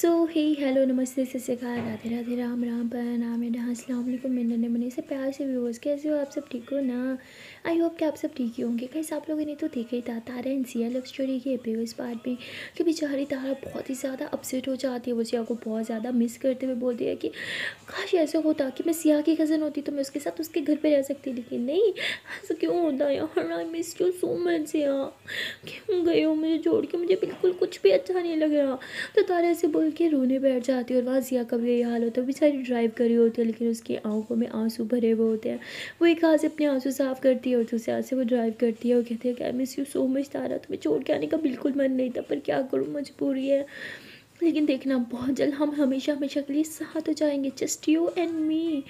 सो ही hello नमस्ते सत्यकाल राधे राधे राम राम पर नाम है डहाँ असलम नन्हे मनी से प्यार से व्यूवर्स कैसे हो आप सब ठीक हो ना आई होप कि आप सब ठीक ही होंगे कैसे आप लोगों ने तो देखा ही था Tara N C love story के प्रीवियस पार्ट में कि बेचारी तारा बहुत ही ज़्यादा अपसेट हो जाती है वो सिया को बहुत ज़्यादा मिस करते हुए बोलती है कि काश ऐसा होता कि मैं सिया की कज़न होती तो मैं उसके साथ उसके घर पर रह सकती लेकिन नहीं ऐसा क्यों होता यार I miss you so much Siya क्यों गए हो मुझे जोड़ के मुझे बिल्कुल कुछ भी अच्छा नहीं लग रहा तो तारा ऐसे बोल खोल के रोने बैठ जाती है और वहाँ जिया का भी यही हाल होता है बेचारी ड्राइव करी होती है लेकिन उसकी आंखों में आंसू भरे हुए होते हैं वो एक हाथ से अपने आंसू साफ करती है और दूसरे हाथ से वो ड्राइव करती है और कहती है कि I miss you so much Tara तुम्हें छोड़ के आने का बिल्कुल मन नहीं था पर क्या करूँ मजबूरी है लेकिन देखना बहुत जल्द हम हमेशा हमेशा के लिए साथ हो जाएंगे जस्ट यू एंड मी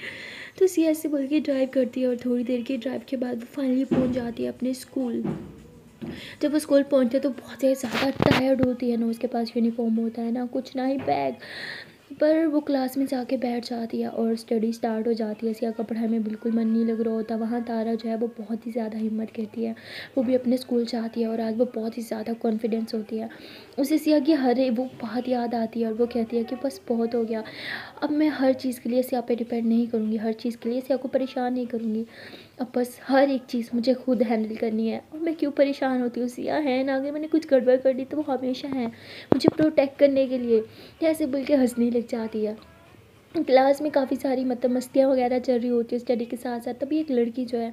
तो सिया से बोल के ड्राइव करती है और थोड़ी देर के ड्राइव के बाद वो फाइनली पहुंच जाती है अपने स्कूल जब वो स्कूल पहुँचते तो बहुत ही ज़्यादा टायर्ड होती है ना उसके पास यूनिफॉर्म होता है ना कुछ ना ही बैग पर वो क्लास में जाके बैठ जाती है और स्टडी स्टार्ट हो जाती है सिया का पढ़ाई में बिल्कुल मन नहीं लग रहा होता वहाँ तारा जो है वो बहुत ही ज़्यादा हिम्मत करती है वो भी अपने स्कूल जाती है और आज वो बहुत ही ज़्यादा कॉन्फिडेंस होती है उसे सिया की हर वो बहुत याद आती है और वो कहती है कि बस बहुत हो गया अब मैं हर चीज़ के लिए सिया पर डिपेंड नहीं करूँगी हर चीज़ के लिए सिया को परेशान नहीं करूँगी अब बस हर एक चीज़ मुझे खुद हैंडल करनी है और मैं क्यों परेशान होती हूँ सिया है ना अगर मैंने कुछ गड़बड़ कर दी तो वो हमेशा है मुझे प्रोटेक्ट करने के लिए ऐसे बोल के हंसने लग जाती है क्लास में काफ़ी सारी मतलब मस्तियाँ वगैरह चल रही होती है स्टडी के साथ साथ तभी एक लड़की जो है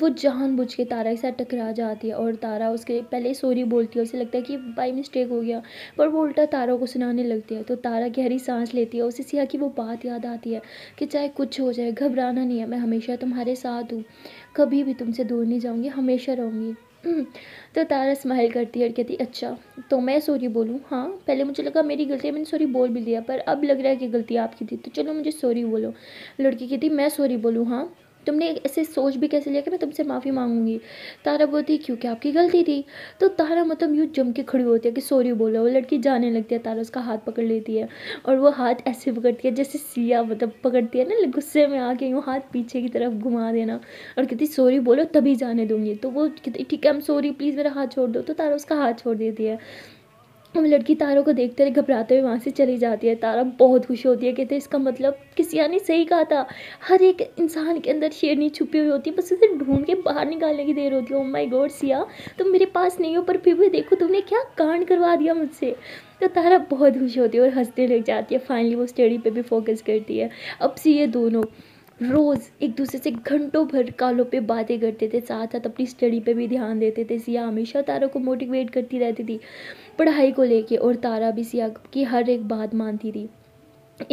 वो जानबूझ के तारा के साथ टकरा जाती है और तारा उसके पहले सॉरी बोलती है उसे लगता है कि बाई मिस्टेक हो गया पर वो उल्टा तारा को सुनाने लगती है तो तारा गहरी सांस लेती है उसे सिया की वो बात याद आती है कि चाहे कुछ हो जाए घबराना नहीं है मैं हमेशा तुम्हारे साथ हूँ कभी भी तुमसे दूर नहीं जाऊँगी हमेशा रहूँगी हम्म, तो तारा स्माइल करती है और कहती अच्छा तो मैं सॉरी बोलूँ हाँ पहले मुझे लगा मेरी गलती है मैंने सॉरी बोल भी दिया पर अब लग रहा है कि गलती आपकी थी तो चलो मुझे सॉरी बोलो लड़की कहती मैं सॉरी बोलूँ हाँ तुमने ऐसे सोच भी कैसे लिया कि मैं तुमसे माफ़ी मांगूंगी तारा बोलती है क्योंकि आपकी गलती थी तो तारा मतलब यूँ जम के खड़ी होती है कि सॉरी बोला वो लड़की जाने लगती है तारा उसका हाथ पकड़ लेती है और वो हाथ ऐसे पकड़ती है जैसे सिया मतलब पकड़ती है ना गुस्से में आके यूँ हाथ पीछे की तरफ घुमा देना और कहती सॉरी बोलो तभी जाने दूंगी तो वो कहती ठीक है हम सॉरी प्लीज़ मेरा हाथ छोड़ दो तो तारा उसका हाथ छोड़ देती है हम लड़की तारों को देखते रहे घबराते हुए वहाँ से चली जाती है तारा बहुत खुश होती है कहते इसका मतलब किसी ने सही कहा था हर एक इंसान के अंदर शेरनी छुपी हुई होती है बस उसे ढूंढ के बाहर निकालने की देर होती है ओम माय गॉड सिया तुम मेरे पास नहीं हो पर फिर भी देखो तुमने क्या कांड करवा दिया मुझसे तो तारा बहुत खुश होती है और हंसने लग जाती है फाइनली वो स्टडी पर भी फोकस करती है अब से ये दोनों रोज़ एक दूसरे से घंटों भर कालों पे बातें करते थे साथ साथ अपनी स्टडी पे भी ध्यान देते थे सिया हमेशा तारा को मोटिवेट करती रहती थी पढ़ाई को लेके और तारा भी सिया की हर एक बात मानती थी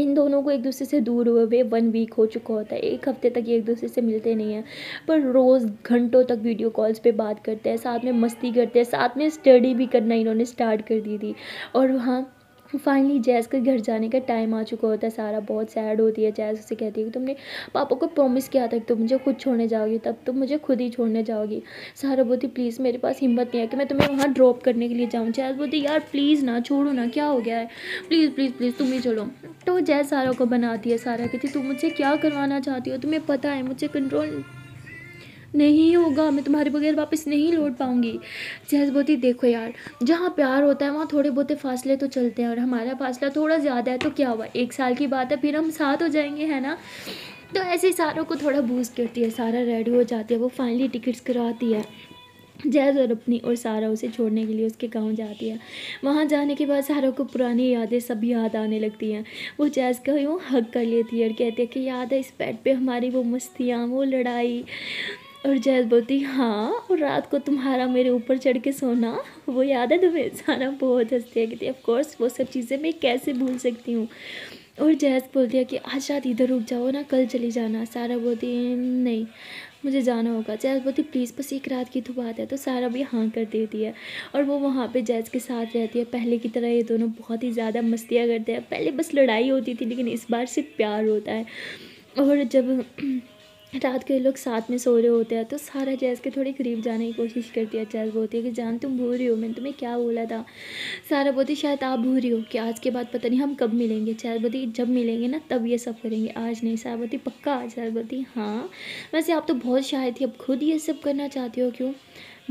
इन दोनों को एक दूसरे से दूर हुए हुए वन वीक हो चुका होता है एक हफ्ते तक एक दूसरे से मिलते नहीं हैं पर रोज़ घंटों तक वीडियो कॉल्स पे बात करते हैं साथ में मस्ती करते हैं साथ में स्टडी भी करना इन्होंने स्टार्ट कर दी थी और वहाँ फाइनली जैस के घर जाने का टाइम आ चुका होता है सारा बहुत सैड होती है जैस उसे कहती है कि तुमने पापा को प्रॉमिस किया था कि तुम मुझे खुद छोड़ने जाओगी तब तुम मुझे खुद ही छोड़ने जाओगी सारा बोलती प्लीज़ मेरे पास हिम्मत नहीं है कि मैं तुम्हें वहाँ ड्रॉप करने के लिए जाऊँ जैस बोलती यार प्लीज़ ना छोड़ो ना क्या हो गया है प्लीज़ प्लीज़ प्लीज़ तुम ही चलो तो जैस सारा को बनाती है सारा कहती तुम मुझे क्या करवाना चाहती हो तुम्हें पता है मुझे कंट्रोल नहीं होगा मैं तुम्हारे बगैर वापस नहीं लौट पाऊँगी जहज बोलती देखो यार जहाँ प्यार होता है वहाँ थोड़े बहुत फासले तो चलते हैं और हमारा फासला थोड़ा ज़्यादा है तो क्या हुआ एक साल की बात है फिर हम साथ हो जाएंगे है ना तो ऐसे ही सारों को थोड़ा बूस्ट करती है सारा रेडी हो जाती है वो फाइनली टिकट्स कराती है जैज और अपनी और सारा उसे छोड़ने के लिए उसके गांव जाती है वहाँ जाने के बाद सारा को पुरानी यादें सब याद आने लगती हैं वो जैज का यूँ हक कर लेती है और कहती है कि याद है इस बेड पे हमारी वो मस्तियाँ वो लड़ाई और जैद बोलती हाँ और रात को तुम्हारा मेरे ऊपर चढ़ के सोना वो याद है तुम्हें सारा बहुत हंसती है कहती ऑफकोर्स वो सब चीज़ें मैं कैसे भूल सकती हूँ और जैस बोल दिया कि आज रात इधर रुक जाओ ना कल चली जाना सारा बोलती नहीं मुझे जाना होगा जैस बोलती प्लीज़ बस एक रात की तो बात है तो सारा भी हाँ कर देती है और वो वहाँ पे जैस के साथ रहती है पहले की तरह ये दोनों बहुत ही ज़्यादा मस्तियाँ करते हैं पहले बस लड़ाई होती थी लेकिन इस बार सिर्फ प्यार होता है और जब रात के लोग साथ में सो रहे होते हैं तो सारा जैस के थोड़ी करीब जाने की कोशिश करती है जैस बोलती है कि जान तुम रही हो मैंने तुम्हें क्या बोला था सारा बोती शायद आप रही हो कि आज के बाद पता नहीं हम कब मिलेंगे जैस बोती जब मिलेंगे ना तब ये सब करेंगे आज नहीं सारा बोती पक्का आज सारा बोती हाँ वैसे आप तो बहुत शायद थी अब खुद ये सब करना चाहती हो क्यों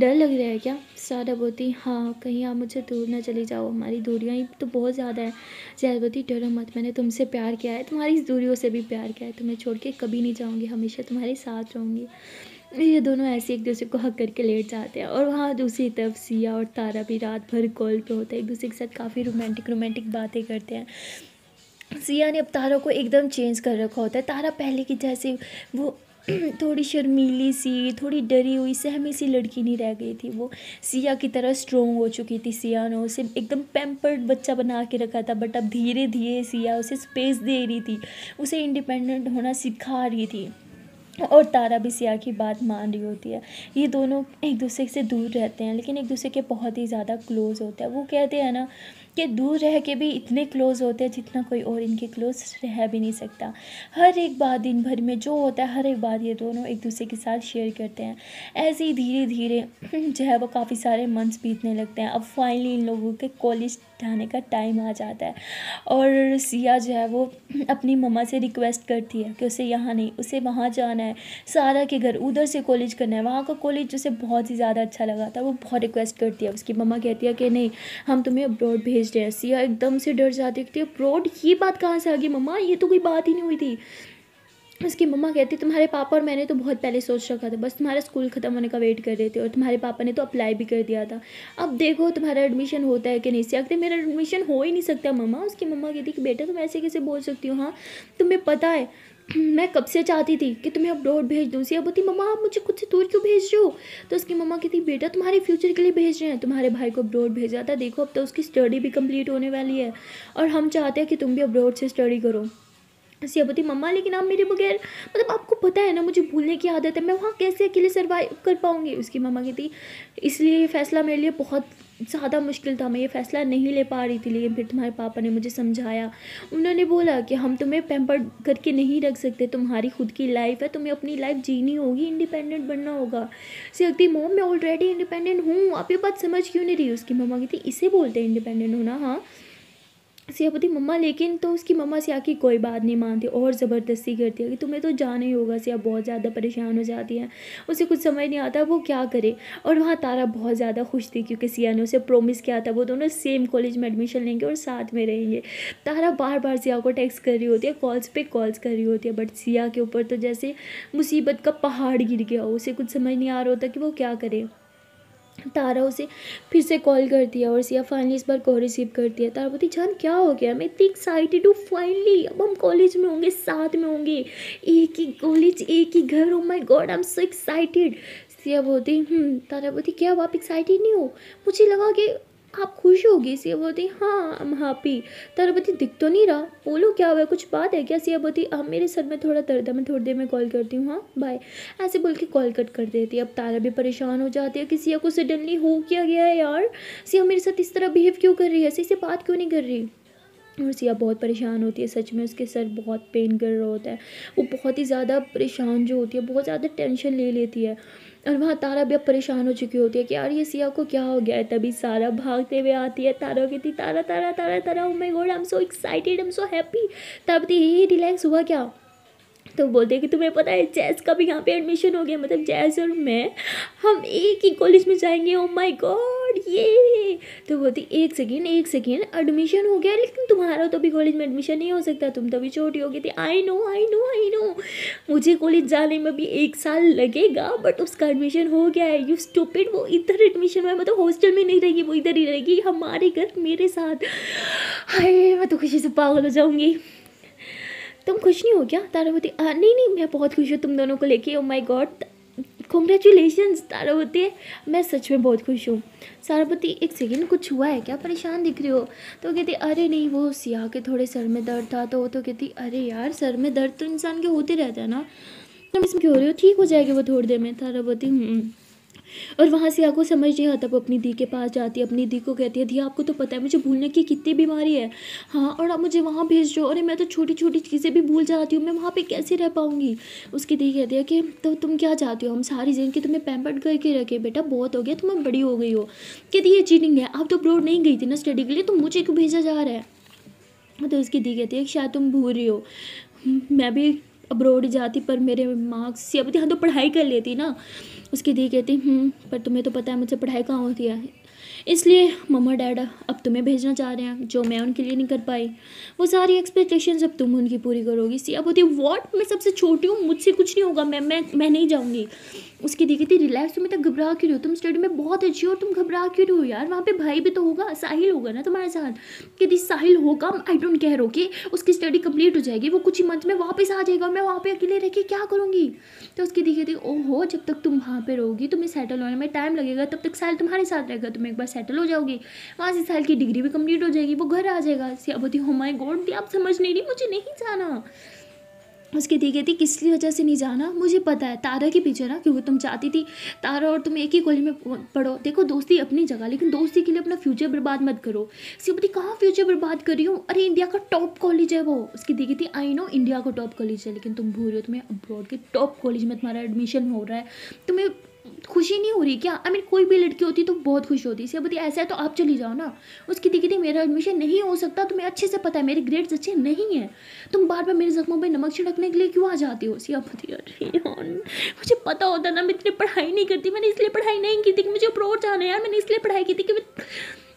डर लग रहा है क्या सारा बोलती हाँ कहीं आप मुझे दूर ना चली जाओ हमारी दूरियाँ ही तो बहुत ज़्यादा है जहर बोती डरो मत मैंने तुमसे प्यार किया है तुम्हारी इस दूरियों से भी प्यार किया है तुम्हें छोड़ के कभी नहीं जाऊँगी हमेशा तुम्हारे साथ रहूँगी ये दोनों ऐसे एक दूसरे को हक करके लेट जाते हैं और वहाँ दूसरी तरफ सिया और तारा भी रात भर कॉल पर होता है एक दूसरे के साथ काफ़ी रोमांटिक रोमांटिक बातें करते हैं सिया ने अब तारा को एकदम चेंज कर रखा होता है तारा पहले की जैसे वो थोड़ी शर्मीली सी थोड़ी डरी हुई सहमी सी लड़की नहीं रह गई थी वो सिया की तरह स्ट्रोंग हो चुकी थी सिया ने उसे एकदम पेम्पर्ड बच्चा बना के रखा था बट अब धीरे धीरे सिया उसे स्पेस दे रही थी उसे इंडिपेंडेंट होना सिखा रही थी और तारा भी सिया की बात मान रही होती है ये दोनों एक दूसरे से दूर रहते हैं लेकिन एक दूसरे के बहुत ही ज़्यादा क्लोज़ होते हैं वो कहते हैं ना के दूर रह के भी इतने क्लोज़ होते हैं जितना कोई और इनके क्लोज़ रह भी नहीं सकता हर एक बात दिन भर में जो होता है हर एक बात ये दोनों एक दूसरे के साथ शेयर करते हैं ऐसे ही धीरे धीरे जो है वो काफ़ी सारे मंथ्स बीतने लगते हैं अब फाइनली इन लोगों के कॉलेज जाने का टाइम आ जाता है और सिया जो है वो अपनी मम्मा से रिक्वेस्ट करती है कि उसे यहाँ नहीं उसे वहाँ जाना है सारा के घर उधर से कॉलेज करना है वहाँ का कॉलेज उसे बहुत ही ज़्यादा अच्छा लगा था वो बहुत रिक्वेस्ट करती है उसकी मम्मा कहती है कि नहीं हम तुम्हें अब्रॉड भेज रहे हैं सिया एकदम से डर जाती है अब्रॉड ये बात कहाँ से आ गई मम्मा ये तो कोई बात ही नहीं हुई थी उसकी मम्मा कहती तुम्हारे पापा और मैंने तो बहुत पहले सोच रखा था बस तुम्हारा स्कूल ख़त्म होने का वेट कर रहे थे और तुम्हारे पापा ने तो अप्लाई भी कर दिया था अब देखो तुम्हारा एडमिशन होता है कि नहीं सी अगर मेरा एडमिशन हो ही नहीं सकता मम्मा उसकी मम्मा कहती कि बेटा तुम ऐसे कैसे बोल सकती हो हाँ तुम्हें पता है मैं कब से चाहती थी कि तुम्हें अब्रॉड भेज दूँ अब बोलती मम्मा आप मुझे खुद से दूर क्यों भेज रहे हो तो उसकी मम्मा कहती बेटा तुम्हारे फ्यूचर के लिए भेज रहे हैं तुम्हारे भाई को अब्रॉड भेजा था देखो अब तो उसकी स्टडी भी कम्प्लीट होने वाली है और हम चाहते हैं कि तुम भी अब्रॉड से स्टडी करो सियाबती मम्मा लेकिन आप मेरे बगैर मतलब आपको पता है ना मुझे भूलने की आदत है मैं वहाँ कैसे अकेले सर्वाइव कर पाऊँगी उसकी मम्मा कहती इसलिए ये फ़ैसला मेरे लिए बहुत ज़्यादा मुश्किल था मैं ये फ़ैसला नहीं ले पा रही थी लेकिन फिर तुम्हारे पापा ने मुझे समझाया उन्होंने बोला कि हम तुम्हें पैम्पर करके नहीं रख सकते तुम्हारी खुद की लाइफ है तुम्हें अपनी लाइफ जीनी होगी इंडिपेंडेंट बनना होगा सकती मोम मैं ऑलरेडी इंडिपेंडेंट हूँ आप ये बात समझ क्यों नहीं रही उसकी मम्मा कहती इसे बोलते हैं इंडिपेंडेंट होना हाँ सियापति मम्मा लेकिन तो उसकी मम्मा सिया की कोई बात नहीं मानती और ज़बरदस्ती करती है कि तुम्हें तो जाना ही होगा सिया बहुत ज़्यादा परेशान हो जाती है उसे कुछ समझ नहीं आता वो क्या करे और वहाँ तारा बहुत ज़्यादा खुश थी क्योंकि सिया ने उसे प्रॉमिस किया था वो दोनों सेम कॉलेज में एडमिशन लेंगे और साथ में रहेंगे तारा बार बार सिया को टैक्स कर रही होती है कॉल्स पर कॉल्स कर रही होती है बट सिया के ऊपर तो जैसे मुसीबत का पहाड़ गिर गया उसे कुछ समझ नहीं आ रहा होता कि वो क्या करे तारा उसे फिर से कॉल कर दिया और सिया फाइनली इस बार कॉल रिसीव कर दिया तारा बोलती जान क्या हो गया मैं इतनी एक्साइटेड हूँ फाइनली अब हम कॉलेज में होंगे साथ में होंगे एक ही कॉलेज एक ही घर हो my God I am so excited Siya बोलती हम्म, तारा बोलती क्या अब आप एक्साइटेड नहीं हो मुझे लगा कि आप खुश होगी सिया बोलती हाँ हम हैप्पी बोती दिख तो नहीं रहा बोलो क्या हुआ कुछ बात है क्या सिया बोलती अब मेरे सर में थोड़ा दर्द है मैं थोड़ी देर में कॉल करती हूँ हाँ बाय ऐसे बोल के कॉल कट कर देती है अब तारा भी परेशान हो जाती है कि सिया को सडनली हो क्या गया है यार सिया मेरे साथ इस तरह बिहेव क्यों कर रही है ऐसे से बात क्यों नहीं कर रही और सिया बहुत परेशान होती है सच में उसके सर बहुत पेन कर रहा होता है वो बहुत ही ज़्यादा परेशान जो होती है बहुत ज़्यादा टेंशन ले लेती है और वहाँ तारा भी अब परेशान हो चुकी होती है कि यार ये सिया को क्या हो गया है तभी सारा भागते हुए आती है तारा कहती Tara Tara Tara Tara oh my God I am so excited I am so happy तब थी रिलैक्स हुआ क्या तो बोलते हैं कि तुम्हें पता है जैस का भी यहाँ पे एडमिशन हो गया मतलब जैस और मैं हम एक ही कॉलेज में जाएंगे ओ माय गॉड ये तो बोलती एक सेकेंड एक सेकेंड एडमिशन हो गया लेकिन तुम्हारा तो अभी कॉलेज में एडमिशन नहीं हो सकता तुम तो अभी छोटी हो गई थी I know I know I know मुझे कॉलेज जाने में भी एक साल लगेगा बट उसका एडमिशन हो गया है यू स्टूपिड वो इधर एडमिशन हुआ मतलब तो हॉस्टल में नहीं रहेगी वो इधर ही रहेगी हमारे घर मेरे साथ हाय मैं तो खुशी से पागल हो जाऊँगी तुम खुश नहीं हो क्या तारावती नहीं नहीं मैं बहुत खुश हूँ तुम दोनों को लेके oh my God congratulation Taravati मैं सच में बहुत खुश हूँ तारावती एक सेकेंड कुछ हुआ है क्या परेशान दिख रही हो तो कहती अरे नहीं वो सिया के थोड़े सर में दर्द था तो तो कहती अरे यार सर में दर्द तो इंसान के होते रहता है ना तुम तो इसमें क्यों हो रही हो ठीक हो जाएगी वो थोड़ी देर में तारावती हम्म, और वहाँ से आपको समझ नहीं आता वो अपनी दी के पास जाती है अपनी दी को कहती है दी आपको तो पता है मुझे भूलने की कितनी बीमारी है हाँ और आप मुझे वहाँ भेज दो अरे मैं तो छोटी छोटी चीज़ें भी भूल जाती हूँ मैं वहाँ पर कैसे रह पाऊँगी उसकी दी कहती है कि तो तुम क्या चाहती हो हम सारी जिंदगी तुम्हें पैम्पर्ड करके रखे बेटा बहुत हो गया तुम्हें बड़ी हो गई हो कहती ये चीटिंग है आप तो अब्रोड नहीं गई थी ना स्टडी के लिए तो मुझे क्यों भेजा जा रहा है तो उसकी दी कहती है शायद तुम भूल रही हो मैं भी अब्रोड जाती पर मेरे मार्क्स या हाँ तो पढ़ाई कर लेती ना उसकी दी कहती हूँ हम्म, पर तुम्हें तो पता है मुझसे पढ़ाई कहाँ होती है इसलिए मम्मा डैड अब तुम्हें भेजना चाह रहे हैं जो मैं उनके लिए नहीं कर पाई वो सारी एक्सपेक्टेशंस अब तुम उनकी पूरी करोगी सी अब होती वॉट मैं सबसे छोटी हूँ मुझसे कुछ नहीं होगा मैं मैं मैं नहीं जाऊँगी उसकी देखी थी रिलैक्स तुम्हें तक घबरा क्यों रही हो तुम स्टडी में बहुत अच्छी हो तुम घबरा क्यों रही हो यार वहाँ पर भाई भी तो होगा साहिल होगा ना तुम्हारे साथ यदि साहिल होगा आई डोंट केयर कि उसकी स्टडी कम्प्लीट हो जाएगी वो कुछ ही मंथ में वापस आ जाएगा मैं वहाँ पे अकेले रह के क्या करूँगी तो उसकी दीखी थी ओहो जब तक तुम वहाँ पर रहोगी तुम्हें सेटल होने में टाइम लगेगा तब तक साहिल तुम्हारे साथ रहेगा तुम एक बार सेटल हो जाओगी वहाँ से साल की डिग्री भी कंप्लीट हो जाएगी वो घर आ जाएगा सियाबती हो माई गॉड आप समझ नहीं रही मुझे नहीं जाना उसकी दी कहती किस लिए वजह से नहीं जाना मुझे पता है तारा के पीछे ना क्योंकि तुम चाहती थी तारा और तुम एक ही कॉलेज में पढ़ो देखो दोस्ती अपनी जगह लेकिन दोस्ती के लिए अपना फ्यूचर बर्बाद मत करो सियाबती कहाँ फ्यूचर बर्बाद कर रही हो अरे इंडिया का टॉप कॉलेज है वो उसकी दी कहती आई नो इंडिया का टॉप कॉलेज है लेकिन तुम भूल रहे हो तुम्हें अब्रॉड के टॉप कॉलेज में तुम्हारा एडमिशन हो रहा है तुम्हें खुशी नहीं हो रही क्या आई I मीन mean, कोई भी लड़की होती तो बहुत खुश होती सेबती ऐसा है तो आप चली जाओ ना उसकी दिखी थी मेरा एडमिशन नहीं हो सकता तुम्हें अच्छे से पता है मेरे ग्रेड्स अच्छे नहीं हैं तुम बार बार मेरे जख्मों पर नमक छिड़कने के लिए क्यों आ जाती हो सियापति अरे मुझे पता होता ना मैं इतनी पढ़ाई नहीं करती मैंने इसलिए पढ़ाई नहीं की थी कि मुझे अब्रोड जाना है यार मैंने इसलिए पढ़ाई की थी कि मैं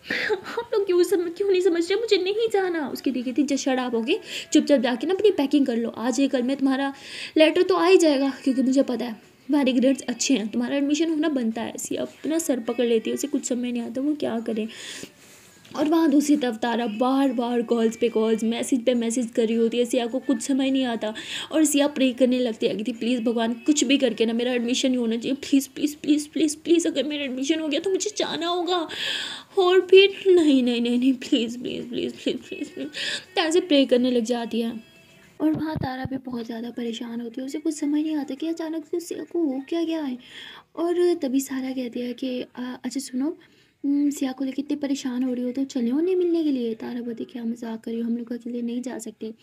आप लोग क्यों समझ क्यों नहीं समझ रहे मुझे नहीं जाना उसकी दिखी थी जब शराब हो गई चुपचाप जाके ना अपनी पैकिंग कर लो आज ये कल में तुम्हारा लेटर तो आ ही जाएगा क्योंकि मुझे पता है तुम्हारे ग्रेड्स अच्छे हैं तुम्हारा एडमिशन होना बनता है ऐसी अपना सर पकड़ लेती है उसे कुछ समझ नहीं आता वो क्या करे और वहाँ दूसरी तरफ तारा बार बार कॉल्स पे कॉल्स मैसेज पे मैसेज कर रही होती है सिया को कुछ समझ नहीं आता और सिया प्रे करने लगती है थी प्लीज़ भगवान कुछ भी करके ना मेरा एडमिशन ही होना चाहिए please please please please please अगर मेरा एडमिशन हो गया तो मुझे जाना होगा और फिर नहीं नहीं नहीं नहीं please please please please please please ऐसे प्रे करने लग जाती है और वहाँ तारा भी बहुत ज़्यादा परेशान होती है उसे कुछ समझ नहीं आता कि अचानक से उसे को हो क्या गया है और तभी सारा कहती है कि अच्छा सुनो सिया को लेकर इतनी परेशान हो रही हो तो चले उन्हें मिलने के लिए तारावती क्या मजाक करी हम लोग अकेले नहीं जा सकते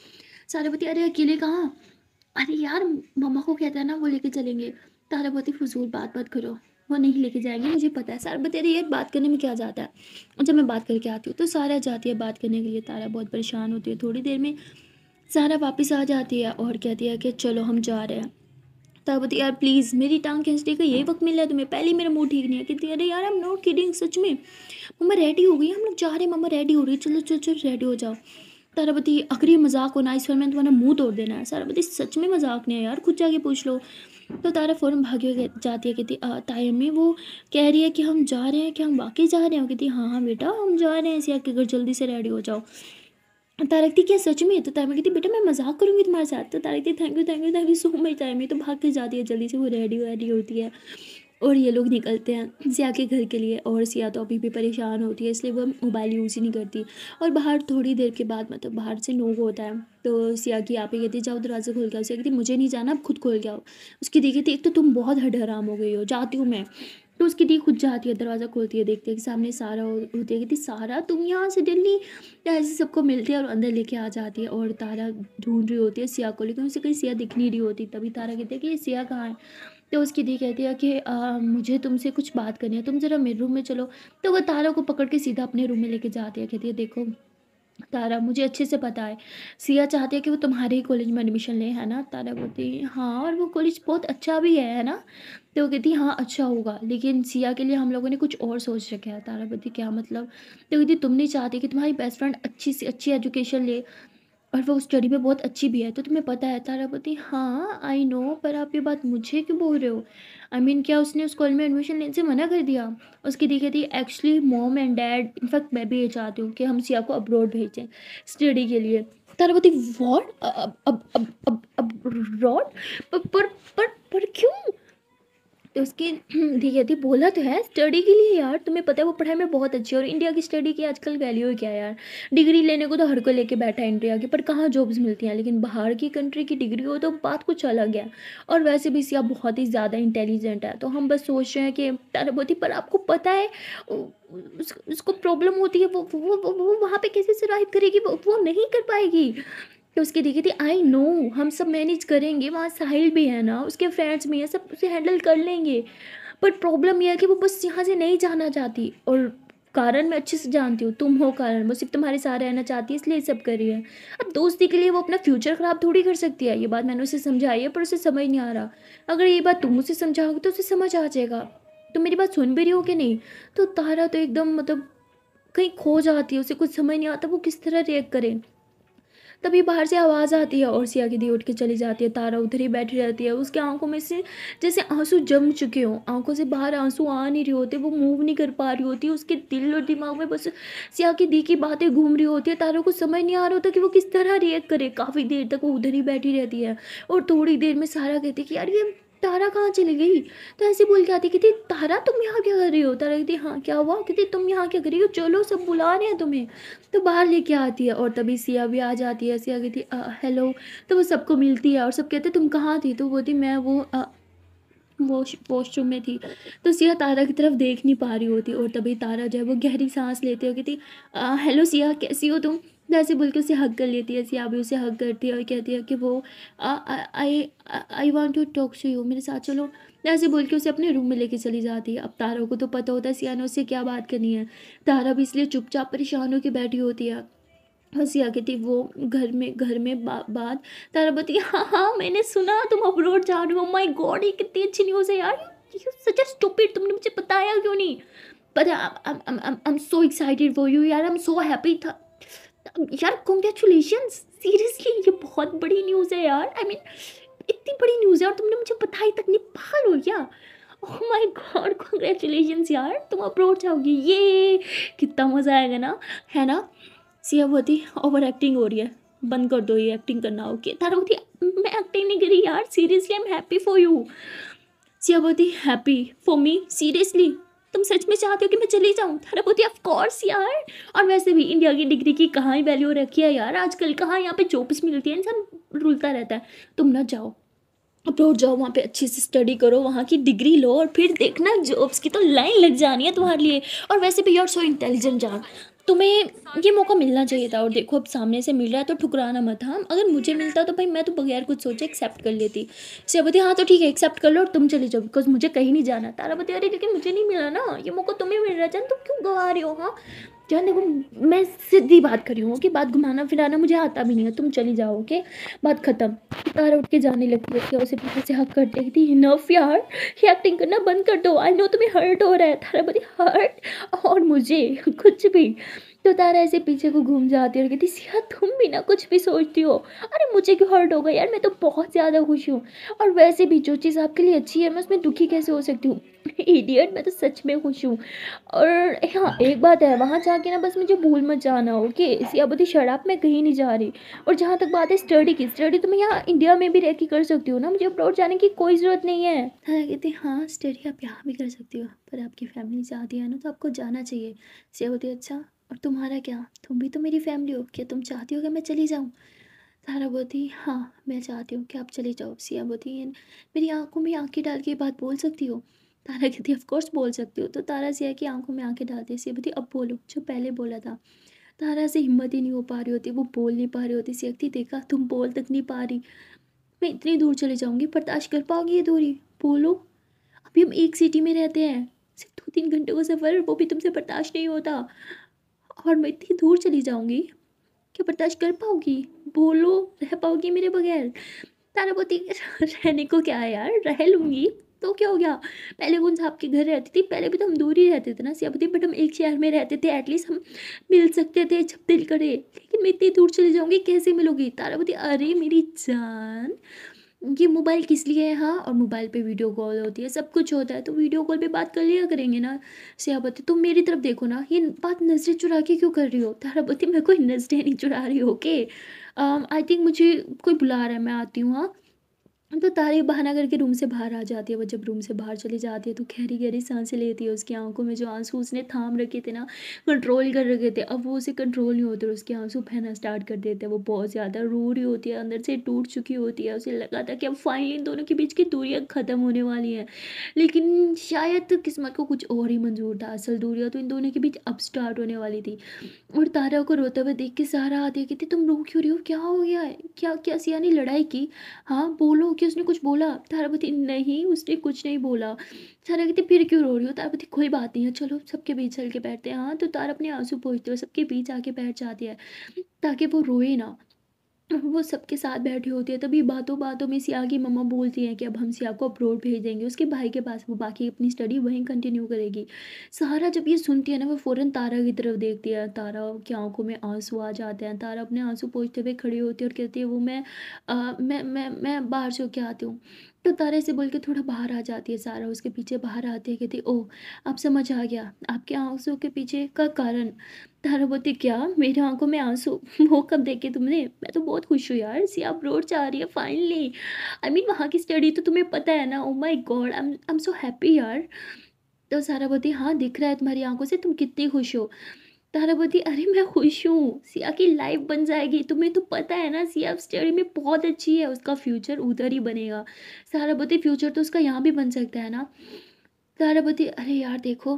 तारावती अरे अकेले कहाँ अरे यार मम्मा को कहता है ना वो लेके चलेंगे तारावती फजूल बात बात करो वो नहीं लेके जाएंगे मुझे पता है सारा बता यार बात करने में क्या जाता है जब अच्छा, मैं बात करके आती हूँ तो सारा जाती है बात करने के लिए तारा बहुत परेशान होती है थोड़ी देर में सारा वापस आ जाती है और कहती है कि चलो हम जा रहे हैं तब बोलती यार प्लीज़ मेरी टांग खींचने का यही वक्त मिल रहा है तुम्हें पहले मेरा मूड ठीक नहीं है कहती अरे यार हम नॉट किडिंग सच में मम्मा रेडी हो गई हम लोग जा रहे हैं मम्मा रेडी हो रही है चलो चलो चलो रेडी हो जाओ तारापति अगर ये मजाक होना इस बार मैंने तुम्हारा मुंह तोड़ देना है तारापति सच में मजाक नहीं है यार खुद जाके पूछ लो तो तारा फ़ौरन भागी जाती है कहती ताया में वो कह रही है कि हम जा रहे हैं कि हम वाकई जा रहे हैं कहती हाँ हाँ बेटा हम जा रहे हैं इसी आके घर जल्दी से रेडी हो जाओ तारक थी क्या सच में तो तारक थी बेटा मैं मजाक करूँगी तुम्हारे साथ तो तारक थी thank you thank you thank you so much time है तो भाग के जाती है जल्दी से वो रेडी वेडी होती है और ये लोग निकलते हैं सिया के घर के लिए और सिया तो अभी भी परेशान होती है इसलिए वो मोबाइल यूज़ ही नहीं करती और बाहर थोड़ी देर के बाद मतलब बाहर से नोक होता है तो सिया की आप ही कहती जाओ दरवाज़ा खोल के आओ सिया कहती मुझे नहीं जाना अब खुद खोल के आओ उसकी देखी थी एक तो तुम बहुत हड हराम हो गई हो जाती हूँ मैं तो उसकी दी खुद जाती है दरवाज़ा खोलती है देखती है कि सामने सारा होती है कहती सारा तुम यहाँ से दिल्ली तो ऐसे सबको मिलते हैं और अंदर लेके आ जाती है और तारा ढूंढ रही होती है सिया को लेकिन उसे कहीं सिया दिख नहीं रही होती तभी तारा कहती है कि ये सिया कहाँ है तो उसकी दी कहती है कि आ, मुझे तुमसे कुछ बात करनी है तुम ज़रा मेरे रूम में चलो तो वो तारा को पकड़ के सीधा अपने रूम में लेके जाती है कहती है देखो तारा मुझे अच्छे से पता है सिया चाहती है कि वो तुम्हारे ही कॉलेज में एडमिशन ले है ना तारा बोलती हाँ और वो कॉलेज बहुत अच्छा भी है है ना तो वो कहती हाँ अच्छा होगा लेकिन सिया के लिए हम लोगों ने कुछ और सोच रखा है तारा बोलती क्या मतलब तो कहती तुम नहीं चाहती कि तुम्हारी बेस्ट फ्रेंड अच्छी से अच्छी एजुकेशन ले और वो स्टडी में बहुत अच्छी भी है तो तुम्हें पता है तारा बोलती हाँ आई नो पर आप ये बात मुझे क्यों बोल रहे हो आई I मीन mean, क्या उसने उस कॉलेज में एडमिशन लेने से मना कर दिया उसकी दिखे थी एक्चुअली मोम एंड डैड इनफैक्ट मैं भी ये चाहती हूँ कि हम सिया को अब्रॉड भेजें स्टडी के लिए तारावती वॉट अब अब अब अब अब रॉड पर पर पर क्यों तो उसके यदि बोला तो है स्टडी के लिए यार तुम्हें पता है वो पढ़ाई में बहुत अच्छी है और इंडिया की स्टडी की आजकल वैल्यू है क्या यार डिग्री लेने को तो हर कोई लेके बैठा है इंडिया की पर कहाँ जॉब्स मिलती हैं लेकिन बाहर की कंट्री की डिग्री हो तो बात कुछ अलग है और वैसे भी सिया बहुत ही ज़्यादा इंटेलिजेंट है तो हम बस सोच रहे हैं कि ताराबोती पर आपको पता है उस, उसको प्रॉब्लम होती है वो वो वो, वो वहाँ पर कैसे सर्वाइव करेगी वो वो नहीं कर पाएगी तो उसकी दिखी थी आई नो हम सब मैनेज करेंगे वहाँ साहिल भी है ना उसके फ्रेंड्स भी हैं सब उसे हैंडल कर लेंगे पर प्रॉब्लम यह है कि वो बस यहाँ से नहीं जाना चाहती और कारण मैं अच्छे से जानती हूँ तुम हो कारण वो सिर्फ तुम्हारे साथ रहना चाहती है इसलिए सब कर रही है अब दोस्ती के लिए वो अपना फ्यूचर ख़राब थोड़ी कर सकती है ये बात मैंने उसे समझाई है पर उसे समझ नहीं आ रहा अगर ये बात तुम उसे समझाओगे तो उसे समझ आ जाएगा तो मेरी बात सुन भी रही हो कि नहीं तो तारा तो एकदम मतलब कहीं खो जाती है उसे कुछ समझ नहीं आता वो किस तरह रिएक्ट करें तभी बाहर से आवाज़ आती है और सिया की दी उठ के चली जाती है तारा उधर ही बैठी रहती है उसके आंखों में से जैसे आंसू जम चुके हों आंखों से बाहर आंसू आ नहीं रहे होते वो मूव नहीं कर पा रही होती उसके दिल और दिमाग में बस सिया की दी की बातें घूम रही होती है तारा को समझ नहीं आ रहा होता कि वो किस तरह रिएक्ट करे काफ़ी देर तक वो उधर ही बैठी रहती है और थोड़ी देर में सारा कहती है कि यार ये तारा कहाँ चली गई तो ऐसे बोल के आती कहती तारा तुम यहाँ क्या कर रही हो तारा कहती हाँ क्या हुआ कहती तुम यहाँ क्या कर रही हो चलो सब बुला रहे हैं तुम्हें तो बाहर लेके आती है और तभी सिया भी आ जाती है सिया कहती हेलो तो वो सबको मिलती है और सब कहते तुम कहाँ थी तो बोलती मैं वो आ, वॉश वॉशरूम में थी तो सिया तारा की तरफ देख नहीं पा रही होती और तभी तारा जो है वो गहरी सांस लेती हो कहती हेलो सिया कैसी हो तुम वैसे तो बोल के उसे हक कर लेती है सिया भी उसे हक करती है और कहती है कि वो I I want to talk to you मेरे साथ चलो तो ऐसे बोल के उसे अपने रूम में लेके चली जाती है अब तारा को तो पता होता है सिया ने उससे क्या बात करनी है तारा भी इसलिए चुपचाप परेशान होकर बैठी होती है हंसी आ गई थी वो घर में घर में बा, बात ताराबती हाँ हाँ मैंने सुना तुम अब्रोड जा रहे हो माई oh गॉड ये कितनी अच्छी न्यूज़ है यार यू सच अ स्टूपिड तुमने मुझे बताया क्यों नहीं पर I am so excited for you यार आई एम सो हैप्पी था यार कॉन्ग्रेचुलेशन सीरियसली ये बहुत बड़ी न्यूज़ है यार आई I मीन mean, इतनी बड़ी न्यूज़ है और तुमने मुझे बताई तक नहीं पाल हो गया ओह माई गॉड कॉन्ग्रेचुलेशन यार तुम अप्रोच आओगी ये कितना मज़ा आएगा ना है ना सियावती ओवर एक्टिंग हो रही है बंद कर दो ये एक्टिंग करना ओके तारावती मैं एक्टिंग नहीं करी यार seriously I am happy for you Siyavati happy for me seriously तुम सच में चाहते हो कि मैं चली जाऊँ तारावती ऑफकोर्स यार और वैसे भी इंडिया की डिग्री की कहाँ ही वैल्यू रखी है यार आजकल कहाँ यहाँ पे जॉब्स मिलती है इंसान रुलता रहता है तुम ना जाओ अब्रोड जाओ वहाँ पे अच्छे से स्टडी करो वहाँ की डिग्री लो और फिर देखना जॉब्स की तो लाइन लग जानी है तुम्हारे लिए और वैसे भी यू आर सो इंटेलिजेंट जाओ तुम्हें ये मौका मिलना चाहिए था और देखो अब सामने से मिल रहा है तो ठुकराना मत हाँ अगर मुझे मिलता तो भाई मैं तो बगैर कुछ सोचे एक्सेप्ट कर लेती श्रेवती हाँ तो ठीक है एक्सेप्ट कर लो और तुम चले जाओ बिकॉज मुझे कहीं नहीं जाना तारा बती अरे क्योंकि मुझे नहीं मिला ना ये मौका तुम्हें मिल रहा है तुम क्यों गवा रहे हो हाँ जाने देखो मैं सीधी बात कर रही हूँ कि बात घुमाना फिराना मुझे आता भी नहीं है तुम चली जाओ ओके बात ख़त्म तारा उठ के जाने लगती है उसे पीछे से हक कर देती थी इनफ यार एक्टिंग करना बंद कर दो आई नो तुम्हें हर्ट हो रहा है तारा बोली हर्ट और मुझे कुछ भी तो तारा ऐसे पीछे को घूम जाती है और कहती सिया तुम भी ना कुछ भी सोचती हो अरे मुझे क्यों हर्ट होगा यार मैं तो बहुत ज़्यादा खुश हूँ और वैसे भी जो चीज़ आपके लिए अच्छी है मैं उसमें दुखी कैसे हो सकती हूँ इडियट मैं तो सच में खुश हूँ और हाँ एक बात है वहाँ जाके ना बस मुझे भूल मत जाना हो कि बोती शराब मैं कहीं नहीं जा रही और जहाँ तक बात है स्टडी की स्टडी तो मैं यहाँ इंडिया में भी रह कर सकती हूँ ना मुझे अब्रॉड जाने की कोई ज़रूरत नहीं है कहते हाँ स्टडी आप यहाँ भी कर सकती हो पर आपकी फैमिली चाहती है ना तो आपको जाना चाहिए बोती अच्छा और तुम्हारा क्या तुम भी तो मेरी फैमिली हो क्या तुम चाहती हो कि मैं चली जाऊँ सारा बोलती हाँ मैं चाहती हूँ कि आप चले जाओ सिया बोती मेरी आंखों में आंखें डाल के बात बोल सकती हो तारा कहती है ऑफकोर्स बोल सकती हो तो तारा सिया की आंखों में आंखें डालती है सिया बोती अब बोलो जो पहले बोला था तारा से हिम्मत ही नहीं हो पा रही होती वो बोल नहीं पा रही होती सिया कहती देखा तुम बोल तक नहीं पा रही मैं इतनी दूर चले जाऊँगी बर्दाश्त कर पाओगी ये दूरी बोलो अभी हम एक सिटी में रहते हैं सिर्फ दो तीन घंटे का सफ़र वो भी तुमसे बर्दाश्त नहीं होता और मैं इतनी दूर चली जाऊँगी क्या बर्दाश्त कर पाओगी बोलो रह पाओगी मेरे बगैर तारापोती रहने को क्या है यार रह लूँगी तो क्या हो गया पहले उन साहब के घर रहती थी पहले भी तो हम दूर ही रहते थे ना सियापति बट हम एक शहर में रहते थे एटलीस्ट हम मिल सकते थे जब दिल करे लेकिन मैं इतनी दूर चली जाऊँगी कैसे मिलोगी तारापति अरे मेरी जान ये मोबाइल किस लिए है हाँ और मोबाइल पे वीडियो कॉल होती है सब कुछ होता है तो वीडियो कॉल पे बात कर लिया करेंगे ना सियाबती तुम मेरी तरफ देखो ना ये बात नज़रें चुरा के क्यों कर रही हो ताराबती मैं कोई नज़रें नहीं चुरा रही ओके आई थिंक मुझे कोई बुला रहा है मैं आती हूँ हाँ तो तारे बहाना करके रूम से बाहर आ जाती है वो जब रूम से बाहर चली जाती है तो गहरी गहरी सांसें लेती है उसकी आंखों में जो आंसू उसने थाम रखे थे ना कंट्रोल कर रखे थे अब वो उसे कंट्रोल नहीं होते उसके आंसू फहना स्टार्ट कर देते हैं वो बहुत ज़्यादा रो रही होती है अंदर से टूट चुकी होती है उसे लगा था कि अब फाइनली इन दोनों के बीच की दूरियाँ ख़त्म होने वाली हैं लेकिन शायद किस्मत को कुछ और ही मंजूर था असल दूरियाँ तो इन दोनों के बीच अब स्टार्ट होने वाली थी और तारा को रोते हुए देख के सहारा आती कहती तुम रो क्यों रही हो क्या हो गया है क्या क्या सिया ने लड़ाई की हाँ बोलो क्या कि उसने कुछ बोला तारापति नहीं उसने कुछ नहीं बोला सारा कहते फिर क्यों रो रही हो तारापति कोई बात नहीं है चलो सबके बीच चल के बैठते हैं हाँ तो तार अपने आंसू पहुँचते हो सबके बीच आके बैठ जाती है ताकि वो रोए ना वो सबके साथ बैठी होती है तभी बातों बातों में सिया की मम्मा बोलती हैं कि अब हम सिया को अप्रोड भेज देंगे उसके भाई के पास वो बाकी अपनी स्टडी वहीं कंटिन्यू करेगी सहारा जब ये सुनती है ना वो फ़ौरन तारा की तरफ देखती है तारा की आंखों में आंसू आ जाते हैं तारा अपने आंसू पोछते हुए खड़ी होती है और कहती है वो मैं आ, मैं मैं मैं बाहर से होकर आती हूँ तो तारे से बोल के थोड़ा बाहर आ जाती है सारा उसके पीछे बाहर आती है कहती ओह अब समझ आ गया आपके आंसू के पीछे का कारण तारा बोलती क्या मेरे आंखों में आंसू वो कब देखे तुमने मैं तो बहुत खुश हूँ यार सी आप रोड जा रही है फाइनली आई मीन वहाँ की स्टडी तो तुम्हें पता है ना oh my God I I am so happy यार तो सारा बोलती हाँ दिख रहा है तुम्हारी आंखों से तुम कितनी खुश हो तारा बोलती अरे मैं खुश हूँ सिया की लाइफ बन जाएगी तुम्हें तो पता है ना सिया स्टडी में बहुत अच्छी है उसका फ्यूचर उधर ही बनेगा सारा बोलती फ्यूचर तो उसका यहाँ भी बन सकता है ना तारा बोलती अरे यार देखो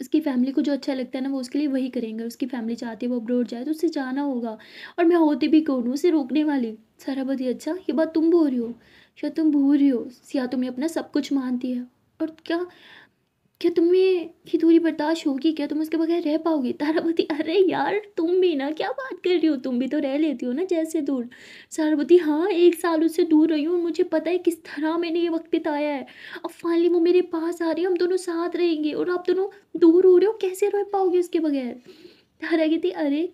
उसकी फैमिली को जो अच्छा लगता है ना वो उसके लिए वही करेंगे उसकी फैमिली चाहती है वो अब्रोड जाए तो उससे जाना होगा और मैं होती भी कौन हूँ उसे रोकने वाली सारा बोलती अच्छा ये बात तुम बोल रही हो शायद तुम भूल रही हो सिया तुम्हें अपना सब कुछ मानती है और क्या क्या तुम्हें ये दूरी बर्दाश्त होगी क्या तुम उसके बगैर रह पाओगे तारावती अरे यार तुम भी ना क्या बात कर रही हो तुम भी तो रह लेती हो ना जैसे दूर सारावती हाँ एक साल उससे दूर रही हूँ और मुझे पता है किस तरह मैंने ये वक्त बिताया है अब फाइनली वो मेरे पास आ रही है हम दोनों साथ रहेंगे और आप दोनों दूर हो रहे हो कैसे रह पाओगे उसके बगैर तारा कहती अरे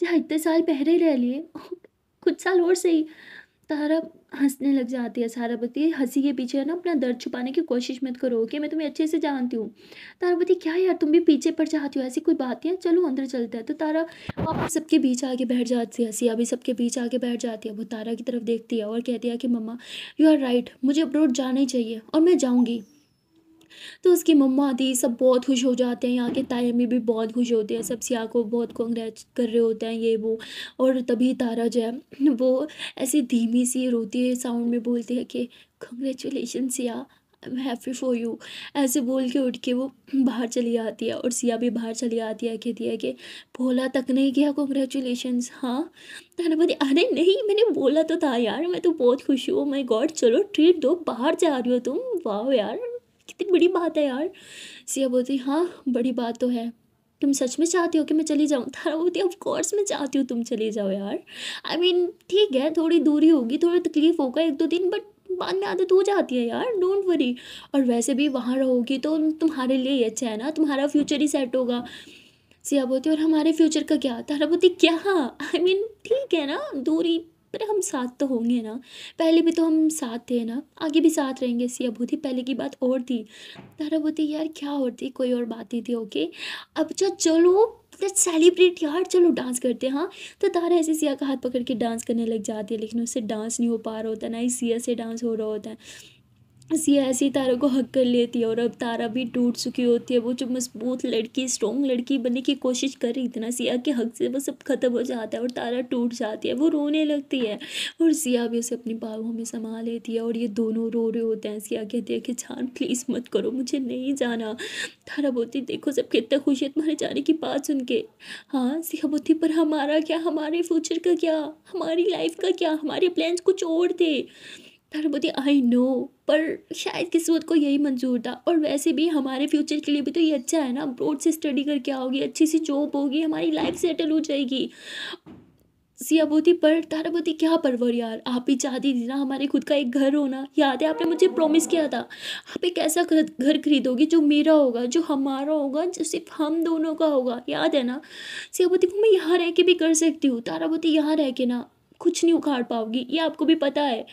जहाँ इतने साल पहले रह लिए कुछ साल और सही तारा हंसने लग जाती है सारावती हंसी के पीछे ना अपना दर्द छुपाने की कोशिश मत करो ओके मैं तुम्हें अच्छे से जानती हूँ तारावती क्या यार तुम भी पीछे पड़ जाती हो ऐसी कोई बात नहीं है चलो अंदर चलते हैं तो तारा आप सबके बीच आके बैठ जाती है हंसी अभी सबके बीच आके बैठ जाती है वो तारा की तरफ देखती है और कहती है कि मम्मा यू आर राइट मुझे अब्रोड जाना ही चाहिए और मैं जाऊँगी तो उसकी मम्मा दी सब बहुत खुश हो जाते हैं यहाँ के ताया में भी बहुत खुश होते हैं सब सिया को बहुत कॉन्ग्रेच कर रहे होते हैं ये वो और तभी तारा जो है वो ऐसी धीमी सी रोती है साउंड में बोलती है कि congratulation Siya I am happy for you ऐसे बोल के उठ के वो बाहर चली आती है और सिया भी बाहर चली आती है कहती है कि बोला तक नहीं किया कॉन्ग्रेचुलेशन हाँ तारा बोली अरे नहीं मैंने बोला तो था यार मैं तो बहुत खुश हूँ माई oh गॉड चलो ट्रीट दो बाहर जा रही हो तुम वाह यार कितनी बड़ी बात है यार सिया बोलती हाँ बड़ी बात तो है तुम सच में चाहती हो कि मैं चली जाऊँ तारा बोलती ऑफ कोर्स मैं चाहती हूँ तुम चली जाओ यार आई मीन ठीक है थोड़ी दूरी होगी थोड़ी तकलीफ होगा एक दो दिन बट बाद में आदत हो जाती है यार डोंट वरी और वैसे भी वहाँ रहोगी तो तुम्हारे लिए ही अच्छा है ना तुम्हारा फ्यूचर ही सेट होगा सिया बोलती और हमारे फ्यूचर का क्या तारा बोलती क्या आई मीन ठीक है ना दूरी पर हम साथ तो होंगे ना पहले भी तो हम साथ थे ना आगे भी साथ रहेंगे सिया भूती पहले की बात और थी तारा बोती यार क्या और थी कोई और बात ही थी ओके अब जो चलो लेट्स सेलिब्रेट यार चलो डांस करते हैं हाँ तो तारा ऐसे सिया का हाथ पकड़ के डांस करने लग जाती है लेकिन उससे डांस नहीं हो पा रहा होता ना ही सिया से डांस हो रहा होता है सिया तारा को हक कर लेती है और अब तारा भी टूट चुकी होती है वो जो मजबूत लड़की स्ट्रॉन्ग लड़की बनने की कोशिश कर रही थी ना सिया के हक से वो सब ख़त्म हो जाता है और तारा टूट जाती है वो रोने लगती है और सिया भी उसे अपनी बाहों में समा लेती है और ये दोनों रो रहे होते हैं सिया कहती है कि छान प्लीज़ मत करो मुझे नहीं जाना तारा बोती देखो सब कितना खुशी है तुम्हारे जाने की बात सुन के हाँ सिया बोती पर हमारा क्या हमारे फ्यूचर का क्या हमारी लाइफ का क्या हमारे प्लान्स कुछ और थे डॉक्टर बोलती आई नो पर शायद किस्मत को यही मंजूर था और वैसे भी हमारे फ्यूचर के लिए भी तो ये अच्छा है ना ब्रोड से स्टडी करके आओगी अच्छी सी जॉब होगी हमारी लाइफ सेटल हो जाएगी सियाबोती पर ताराबोती क्या परवर यार आप भी चाहती थी ना हमारे खुद का एक घर होना याद है आपने मुझे प्रॉमिस किया था आप एक ऐसा घर खरीदोगे जो मेरा होगा जो हमारा होगा जो सिर्फ हम दोनों का होगा याद है ना सियाबोती वो मैं यहाँ रह के भी कर सकती हूँ बोती यहाँ रह के ना कुछ नहीं उखाड़ पाओगी ये आपको भी पता है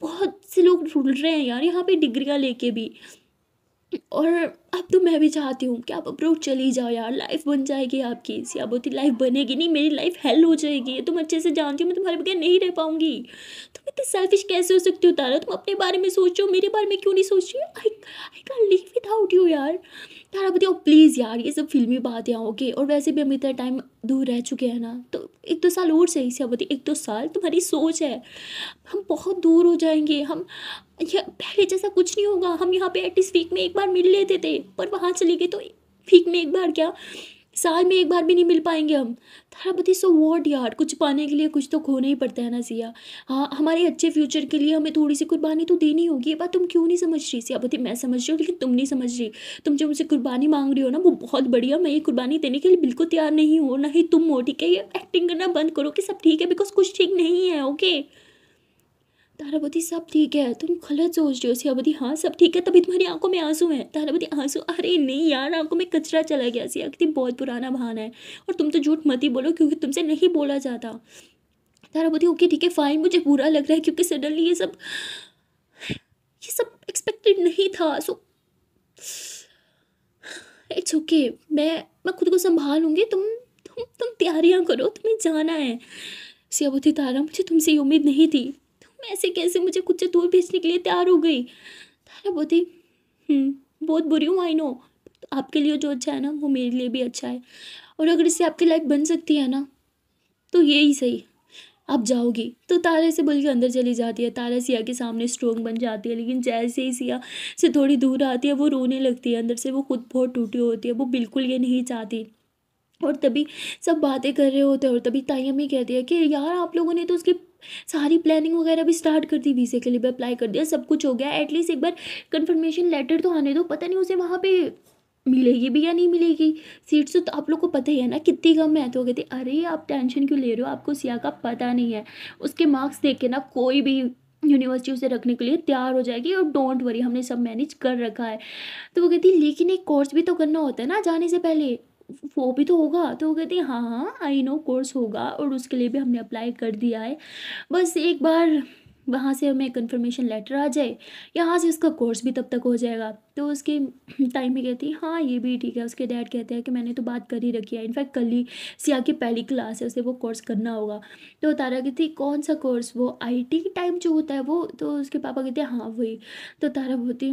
बहुत से लोग ढूंढ रहे हैं यार यहाँ पे डिग्रियाँ लेके भी और अब तो मैं भी चाहती हूँ कि आप अब्रोड चली जाओ यार लाइफ बन जाएगी आपकी सियाबोती लाइफ बनेगी नहीं मेरी लाइफ हेल हो जाएगी ये तुम अच्छे से जानती हो मैं तुम्हारे बगैर नहीं रह पाऊँगी तुम इतनी सेल्फिश कैसे हो सकती हो तारा तुम अपने बारे में सोचो मेरे बारे में क्यों नहीं सोच रही I I can live without you यार तारा बताओ प्लीज़ यार ये सब फिल्मी बात यहाँ ओके और वैसे भी हम इतना टाइम दूर रह चुके हैं ना तो एक दो साल और सही बोती एक दो साल तुम्हारी सोच है हम बहुत दूर हो जाएंगे हम पहले जैसा कुछ नहीं होगा हम यहाँ पे एटलीस्ट वीक में एक बार मिल लेते थे थे पर वहाँ चले गए तो फीक में एक बार क्या साल में एक बार भी नहीं मिल पाएंगे हम थारा बट सो वॉट यार कुछ पाने के लिए कुछ तो खोना ही पड़ता है ना सिया हाँ हमारे अच्छे फ्यूचर के लिए हमें थोड़ी सी कुर्बानी तो देनी होगी ये बात तुम क्यों नहीं समझ रही सिया बती मैं समझ रही हूँ लेकिन तुम नहीं समझ रही तुम जो मुझसे कुर्बानी मांग रही हो ना वो बहुत बढ़िया मैं ये कुर्बानी देने के लिए बिल्कुल तैयार नहीं हूँ ना ही तुम हो ठीक है ये एक्टिंग करना बंद करो कि सब ठीक है बिकॉज कुछ ठीक नहीं है ओके okay? तारावती सब ठीक है तुम गलत सोच रहे हो सियावती हाँ सब ठीक है तभी तुम्हारी आंखों में आंसू हैं तारावती आंसू अरे नहीं यार आंखों में कचरा चला गया सियावती बहुत पुराना बहाना है और तुम तो झूठ मत ही बोलो क्योंकि तुमसे नहीं बोला जाता तारावती ओके ठीक है फाइन मुझे बुरा लग रहा है क्योंकि सडनली ये सब ये सब एक्सपेक्टेड नहीं था सो इट्स ओके मैं मैं खुद को संभालूंगी तुम तुम तुम तैयारियाँ करो तुम्हें जाना है सियावती तारा मुझे तुमसे ये उम्मीद नहीं थी मैं ऐसे कैसे मुझे कुछ से दूर भेजने के लिए तैयार हो गई तारा बोती हम्म, बहुत बुरी हूँ आई नो आपके लिए जो अच्छा है ना वो मेरे लिए भी अच्छा है और अगर इससे आपकी लाइफ बन सकती है ना तो ये ही सही आप जाओगी तो तारा से बोल के अंदर चली जाती है तारा सिया के सामने स्ट्रोंग बन जाती है लेकिन जैसे ही सिया से थोड़ी दूर आती है वो रोने लगती है अंदर से वो खुद बहुत टूटी होती है वो बिल्कुल ये नहीं चाहती और तभी सब बातें कर रहे होते हैं और तभी तायम ही कहती है कि यार आप लोगों ने तो उसकी सारी प्लानिंग वगैरह भी स्टार्ट कर दी वीज़े के लिए भी अप्लाई कर दिया सब कुछ हो गया एटलीस्ट एक बार कन्फर्मेशन लेटर तो आने दो पता नहीं उसे वहाँ पर मिलेगी भी या नहीं मिलेगी सीट्स तो आप लोग को पता ही है ना कितनी कम है तो कहते अरे आप टेंशन क्यों ले रहे हो आपको सिया का पता नहीं है उसके मार्क्स देख के ना कोई भी यूनिवर्सिटी उसे रखने के लिए तैयार हो जाएगी और डोंट वरी हमने सब मैनेज कर रखा है तो वो कहती लेकिन एक कोर्स भी तो करना होता है ना जाने से पहले वो भी तो होगा तो वो कहती है हाँ हाँ आई नो कोर्स होगा और उसके लिए भी हमने अप्लाई कर दिया है बस एक बार वहाँ से हमें कंफर्मेशन लेटर आ जाए यहाँ से उसका कोर्स भी तब तक हो जाएगा तो उसके टाइम भी कहती है हाँ ये भी ठीक है उसके डैड कहते हैं कि मैंने तो बात कर ही रखी है इनफैक्ट कल ही सिया की पहली क्लास है उसे वो कोर्स करना होगा तो तारा कहती कौन सा कोर्स वो आईटी टाइम जो होता है वो तो उसके पापा कहते हैं हाँ वही तो तारा बोलती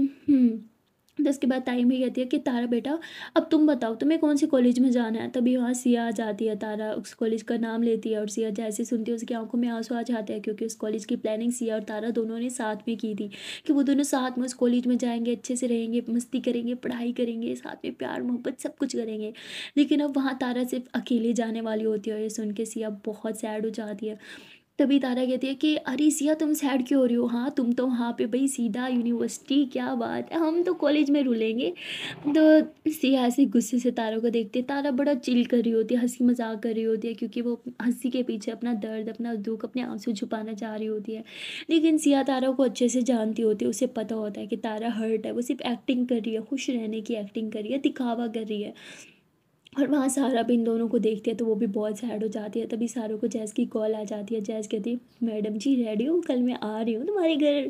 तो उसके बाद ताई भी कहती है कि तारा बेटा अब तुम बताओ तुम्हें कौन से कॉलेज में जाना है तभी वहाँ सिया आ जाती है तारा उस कॉलेज का नाम लेती है और सिया जैसे सुनती है उसकी आंखों में आंसू आ जाते हैं क्योंकि उस कॉलेज की प्लानिंग सिया और तारा दोनों ने साथ में की थी कि वो दोनों साथ में उस कॉलेज में जाएंगे अच्छे से रहेंगे मस्ती करेंगे पढ़ाई करेंगे साथ में प्यार मोहब्बत सब कुछ करेंगे लेकिन अब वहाँ तारा सिर्फ अकेले जाने वाली होती है और ये सुन के सिया बहुत सैड हो जाती है तभी तारा कहती है कि अरे सिया तुम सैड क्यों हो रही हो हाँ तुम तो वहाँ पे भाई सीधा यूनिवर्सिटी क्या बात है हम तो कॉलेज में रुलेंगे तो सिया ऐसे गुस्से से तारा को देखती है तारा बड़ा चिल कर रही होती है हंसी मजाक कर रही होती है क्योंकि वो हंसी के पीछे अपना दर्द अपना दुख अपने आंसू छुपाना चाह रही होती है लेकिन सिया तारा को अच्छे से जानती होती है उसे पता होता है कि तारा हर्ट है वो सिर्फ एक्टिंग कर रही है खुश रहने की एक्टिंग कर रही है दिखावा कर रही है और वहाँ सारा भी इन दोनों को देखती है तो वो भी बहुत सैड हो जाती है तभी सारों को जैस की कॉल आ जाती है जैस कहती है मैडम जी रेडी हो कल मैं आ रही हूँ तुम्हारे घर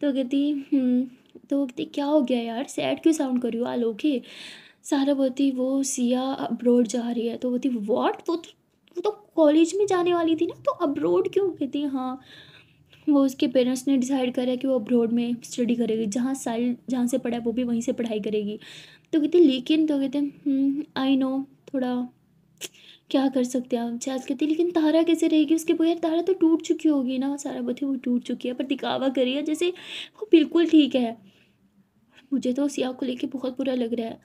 तो कहती हम्म। तो कहती क्या हो गया यार सैड क्यों साउंड करी हो आलोके सारा बोलती वो सिया अब्रोड जा रही है तो बोलती वॉट वो तो वो तो कॉलेज में जाने वाली थी ना तो अब्रोड क्यों कहती हाँ वो उसके पेरेंट्स ने डिसाइड करा कि वो अब्रोड में स्टडी करेगी जहाँ साल जहाँ से पढ़ा है वो भी वहीं से पढ़ाई करेगी तो कहते लेकिन तो कहते आई हम्म, नो थोड़ा क्या कर सकते हैं हम जैज कहती लेकिन तारा कैसे रहेगी उसके बगैर तारा तो टूट चुकी होगी ना सारा बोते वो टूट चुकी है पर दिखावा करिए जैसे वो बिल्कुल ठीक है मुझे तो सिया को लेके बहुत बुरा लग रहा है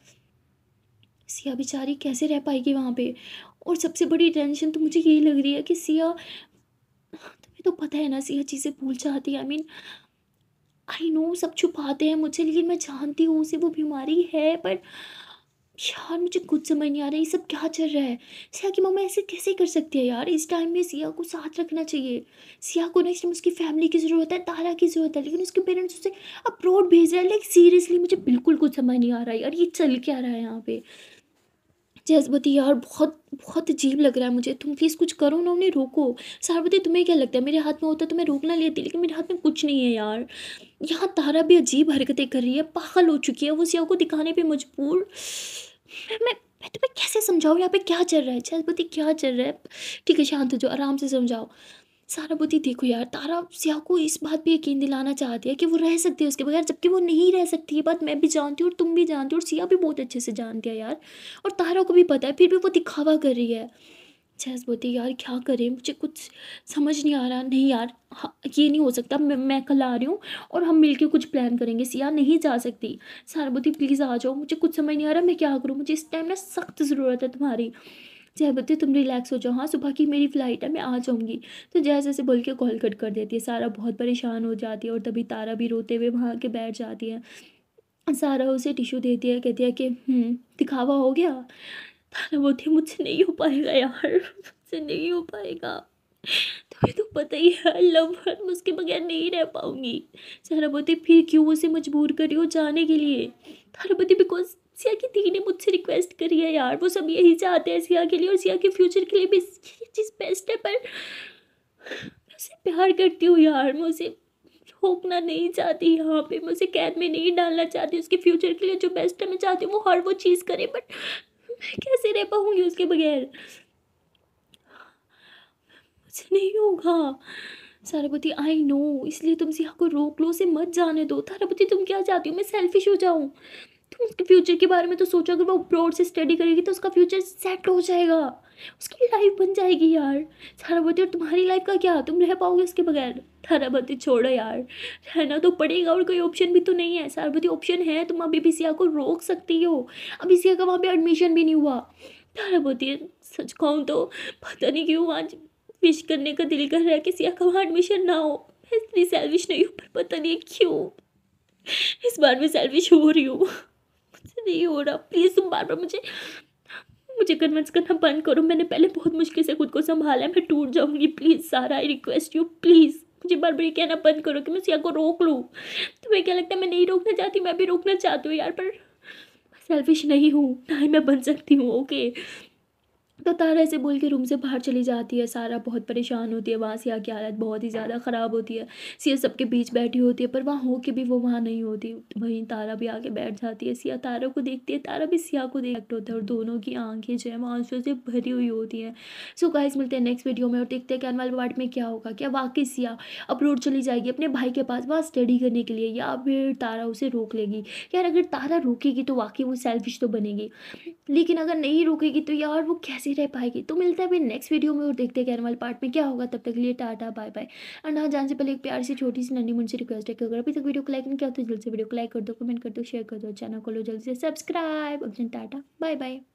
सिया बेचारी कैसे रह पाएगी वहाँ पे और सबसे बड़ी टेंशन तो मुझे यही लग रही है कि सिया तुम्हें तो पता है ना सिया चीज़ें भूल जाती है I I mean mean, I know सब छुपाते हैं मुझे लेकिन मैं जानती हूँ उसे वो बीमारी है पर यार मुझे कुछ समझ नहीं आ रहा ये सब क्या चल रहा है सिया की मम्मा ऐसे कैसे कर सकती है यार इस टाइम में सिया को साथ रखना चाहिए सिया को नेक्स्ट टाइम उसकी फैमिली की ज़रूरत है तारा की ज़रूरत है लेकिन उसके पेरेंट्स उसे अब्रॉड भेज रहे हैं लाइक सीरियसली मुझे बिल्कुल कुछ समझ नहीं आ रहा है यार ये चल क्या रहा है यहाँ पर जजबती यार बहुत बहुत अजीब लग रहा है मुझे तुम प्लीज़ कुछ करो ना उन्हें रोको सहस्वती तुम्हें क्या लगता है मेरे हाथ में होता तो मैं रोक ना लेती लेकिन मेरे हाथ में कुछ नहीं है यार यहाँ तारा भी अजीब हरकतें कर रही है पागल हो चुकी है वो सियाह को दिखाने पर मजबूर मैं मैं मैं तुम्हें कैसे समझाऊँ यहाँ पे क्या चल रहा है सहस्वती क्या चल रहा है ठीक है शांत हो जाओ आराम से समझाओ साराबुद्धि देखो यार तारा सिया को इस बात पे यकीन दिलाना चाहती है कि वो रह सकती है उसके बगैर जबकि वो नहीं रह सकती ये बात मैं भी जानती हूँ और तुम भी जानती हो और सिया भी बहुत अच्छे से जानती है यार और तारा को भी पता है फिर भी वो दिखावा कर रही है जैस बोलती यार क्या करें मुझे कुछ समझ नहीं आ रहा नहीं यार हाँ, ये नहीं हो सकता मैं, मैं कल आ रही हूँ और हम मिलके कुछ प्लान करेंगे सिया नहीं जा सकती सारबोती प्लीज़ आ जाओ मुझे कुछ समझ नहीं आ रहा मैं क्या करूँ मुझे इस टाइम ना सख्त ज़रूरत है तुम्हारी चाहे तुम रिलैक्स हो जाओ हाँ सुबह की मेरी फ़्लाइट है मैं आ जाऊँगी तो जैसे जैसे बोल के कॉल कट कर देती है सारा बहुत परेशान हो जाती है और तभी तारा भी रोते हुए वहाँ के बैठ जाती है सारा उसे टिशू देती है कहती है कि हम्म, दिखावा हो गया तारा बोलती है मुझसे नहीं हो पाएगा यार मुझसे नहीं हो पाएगा तुम्हें तो पता ही है लव हर उसके बगैर नहीं रह पाऊंगी सारा बोलती फिर क्यों उसे मजबूर करी हो जाने के लिए तारा बोलती बिकॉज सिया की दी ने मुझसे रिक्वेस्ट करी है यार वो सब यही चाहते हैं सिया के लिए और सिया के फ्यूचर के लिए भी ये चीज़ बेस्ट है पर मैं उसे प्यार करती हूँ यार मैं उसे रोकना नहीं चाहती यहाँ पे मैं उसे कैद में नहीं डालना चाहती उसके फ्यूचर के लिए जो बेस्ट है मैं चाहती हूँ वो हर वो चीज़ करे बट मैं कैसे रह पाऊँगी उसके बगैर मुझे नहीं होगा सारापति आई नो इसलिए तुम सिया को रोक लो उसे मत जाने दो तारापति तुम क्या चाहती हो मैं सेल्फिश हो जाऊँ तुम तो फ्यूचर के बारे में तो सोचा अगर वो ब्रॉड से स्टडी करेगी तो उसका फ्यूचर सेट हो जाएगा उसकी लाइफ बन जाएगी यार सारा बती और तुम्हारी लाइफ का क्या तुम रह पाओगे उसके बगैर बती छोड़ो यार रहना तो पड़ेगा और कोई ऑप्शन भी तो नहीं है सारा बती ऑप्शन है तुम अभी बीसिया को रोक सकती हो अभी सिया का वहाँ पर एडमिशन भी नहीं हुआ बती सच कहूँ तो पता नहीं क्यों आज विश करने का दिल कर रहा है कि सिया का वहाँ एडमिशन ना हो मैं इतनी सेल्विश नहीं हूँ पर पता नहीं क्यों इस बार मैं सेल्विश हो रही हूँ नहीं हो रहा प्लीज़ तुम बार बार मुझे मुझे कन्वेंस करना बंद करो मैंने पहले बहुत मुश्किल से खुद को संभाला है मैं टूट जाऊँगी प्लीज़ सारा आई रिक्वेस्ट यू प्लीज़ मुझे बार बार ये कहना बंद करो कि मैं सिया को रोक लूँ तुम्हें क्या लगता है मैं नहीं रोकना चाहती मैं भी रोकना चाहती हूँ यार पर सेल्फिश नहीं हूँ ना ही मैं बन सकती हूँ ओके तो तारा ऐसे बोल के रूम से बाहर चली जाती है सारा बहुत परेशान होती है वहाँ सिया की हालत बहुत ही ज़्यादा ख़राब होती है सिया सबके बीच बैठी होती है पर वहाँ हो के भी वो वहाँ नहीं होती वहीं तारा भी आके बैठ जाती है सिया तारा को देखती है तारा भी सिया को देखते होता है और दोनों की आंखें जो है वहाँ आंसू से भरी हुई होती हैं सो गाइस मिलते हैं नेक्स्ट वीडियो में और देखते हैं कि अनवाल वार्ड में क्या होगा क्या वाकई सिया रोड चली जाएगी अपने भाई के पास वहाँ स्टडी करने के लिए या फिर तारा उसे रोक लेगी यार अगर तारा रोकेगी तो वाकई वो सेल्फिश तो बनेगी लेकिन अगर नहीं रोकेगी तो यार वो कैसे नहीं रह पाएगी तो मिलता है अभी नेक्स्ट वीडियो में और देखते हैं कि आने वाले पार्ट में क्या होगा तब तक लिए टाटा बाय बाय एंड हाँ जान से पहले एक प्यार से छोटी सी नन्नी मुझसे रिक्वेस्ट है कि अगर अभी तक वीडियो को लाइक नहीं किया तो जल्द से वीडियो को लाइक कर दो कमेंट कर दो शेयर कर दो चैनल को लो जल्दी से सब्सक्राइब अब टाटा बाय बाय